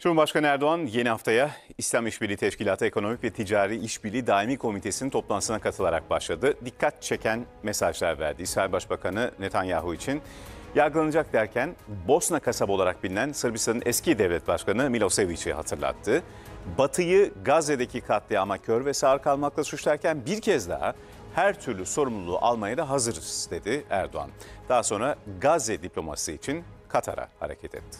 Cumhurbaşkanı Erdoğan yeni haftaya İslam İşbirliği Teşkilatı Ekonomik ve Ticari İşbirliği Daimi Komitesi'nin toplantısına katılarak başladı. Dikkat çeken mesajlar verdi. İsrail Başbakanı Netanyahu için yargılanacak derken Bosna kasabı olarak bilinen Sırbistan'ın eski devlet başkanı Milosevic'i hatırlattı. Batı'yı Gazze'deki katliama kör ve sağır kalmakla suçlarken bir kez daha her türlü sorumluluğu almaya da hazırız dedi Erdoğan. Daha sonra Gazze diplomasisi için Katar'a hareket etti.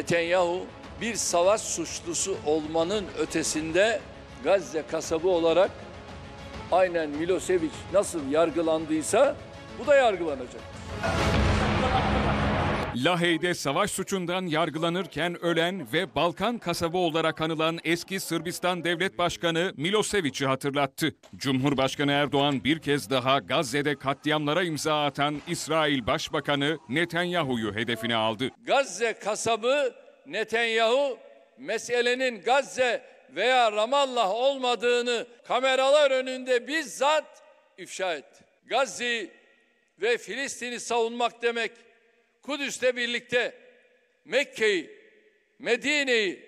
Netanyahu bir savaş suçlusu olmanın ötesinde Gazze kasabı olarak aynen Milosevic nasıl yargılandıysa bu da yargılanacak. Lahey'de savaş suçundan yargılanırken ölen ve Balkan kasabı olarak anılan eski Sırbistan Devlet Başkanı Milosevic'i hatırlattı. Cumhurbaşkanı Erdoğan bir kez daha Gazze'de katliamlara imza atan İsrail Başbakanı Netanyahu'yu hedefine aldı. Gazze kasabı Netanyahu meselenin Gazze veya Ramallah olmadığını kameralar önünde bizzat ifşa etti. Gazze ve Filistin'i savunmak demek Kudüs'te birlikte Mekke'yi, Medine'yi,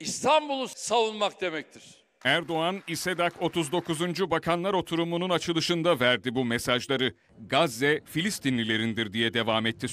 İstanbul'u savunmak demektir. Erdoğan, İSEDAK 39. Bakanlar Oturumu'nun açılışında verdi bu mesajları. Gazze, Filistinlilerindir diye devam etti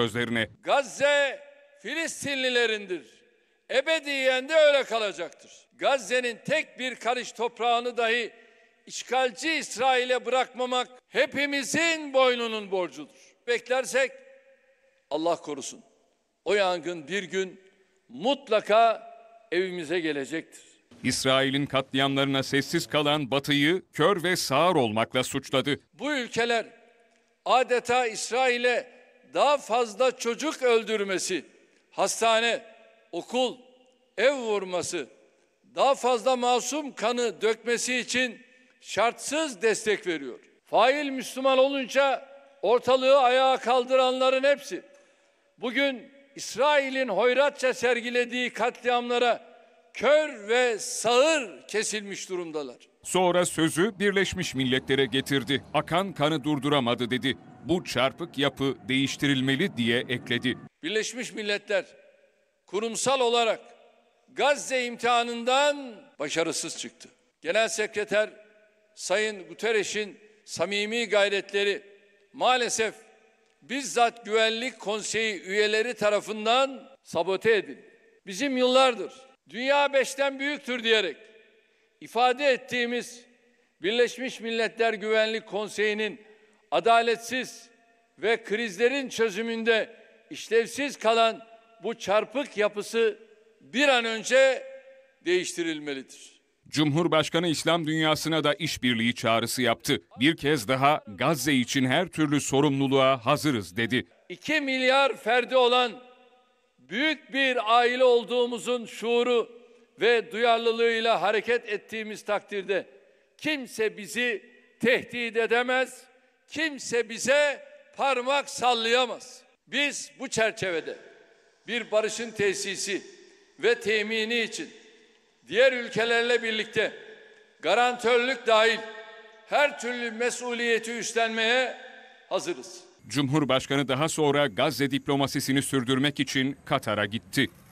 sözlerine. Gazze Filistinlilerindir. Ebediyen de öyle kalacaktır. Gazze'nin tek bir karış toprağını dahi işgalci İsrail'e bırakmamak hepimizin boynunun borcudur. Beklersek Allah korusun. O yangın bir gün mutlaka evimize gelecektir. İsrail'in katliamlarına sessiz kalan Batı'yı kör ve sağır olmakla suçladı. Bu ülkeler adeta İsrail'e daha fazla çocuk öldürmesi, hastane, okul, ev vurması, daha fazla masum kanı dökmesi için şartsız destek veriyor. Fail Müslüman olunca ortalığı ayağa kaldıranların hepsi bugün İsrail'in hoyratça sergilediği katliamlara kör ve sağır kesilmiş durumdalar. Sonra sözü Birleşmiş Milletler'e getirdi. Akan kanı durduramadı dedi bu çarpık yapı değiştirilmeli diye ekledi. Birleşmiş Milletler kurumsal olarak Gazze imtihanından başarısız çıktı. Genel Sekreter Sayın Guterres'in samimi gayretleri maalesef bizzat Güvenlik Konseyi üyeleri tarafından sabote edildi. Bizim yıllardır dünya beşten büyüktür diyerek ifade ettiğimiz Birleşmiş Milletler Güvenlik Konseyi'nin adaletsiz ve krizlerin çözümünde işlevsiz kalan bu çarpık yapısı bir an önce değiştirilmelidir. Cumhurbaşkanı İslam dünyasına da işbirliği çağrısı yaptı. Bir kez daha Gazze için her türlü sorumluluğa hazırız dedi. 2 milyar ferdi olan büyük bir aile olduğumuzun şuuru ve duyarlılığıyla hareket ettiğimiz takdirde kimse bizi tehdit edemez, kimse bize parmak sallayamaz. Biz bu çerçevede bir barışın tesisi ve temini için diğer ülkelerle birlikte garantörlük dahil her türlü mesuliyeti üstlenmeye hazırız. Cumhurbaşkanı daha sonra Gazze diplomasisini sürdürmek için Katar'a gitti.